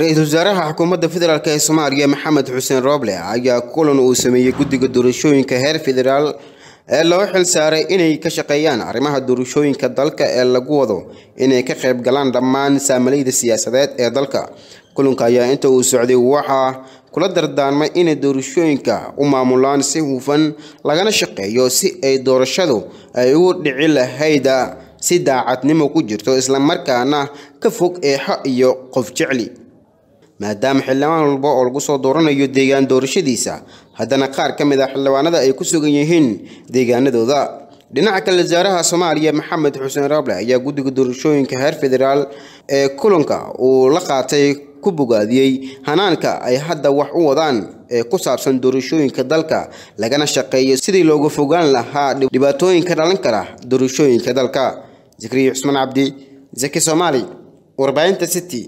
ra-iisul wasaaraha xukuumadda federaalk ee soomaaliya maxamed xuseen rooble ayaa kulan uu sameeyey guddiga doorashooyinka heer federaal ee loo xil saaray inay ka shaqeeyaan arrimaha doorashooyinka dalka ee lagu wado inay ka qayb galaan dhammaan saamalayda siyaasadeed ee dalka kulanka ayaa inta uu socday waxaa kula dardaarmay inay doorashooyinka u maamulaan si hufan lagana shaqeeyo si ay doorashadu ay ugu dhici lahayd si daacadnimo ku jirto isla markaana ka fog eexo iyo qof jecli maadaama xildhibaan walba oo lagu soo dooranayo deegaan doorashadiisa haddana qaar ka mid ah xildhibaanada ay ku sugan yihiin deegaanadooda dhinaca kale wasaaraha soomaaliya maxamed xuseen rable ayaa guddiga doorashooyinka heer federaal ee kulanka uu la qaatay ku bogaadiyey hanaanka ay hadda wax u wadaan ee ku saabsan doorashooyinka dalka lagana shaqeeyo sidii looga fogaan lahaa dhibaatooyinka dhalan kara doorashooyinka dalka zikriya cusmaan cabdi zaki soomaali warbaahinta city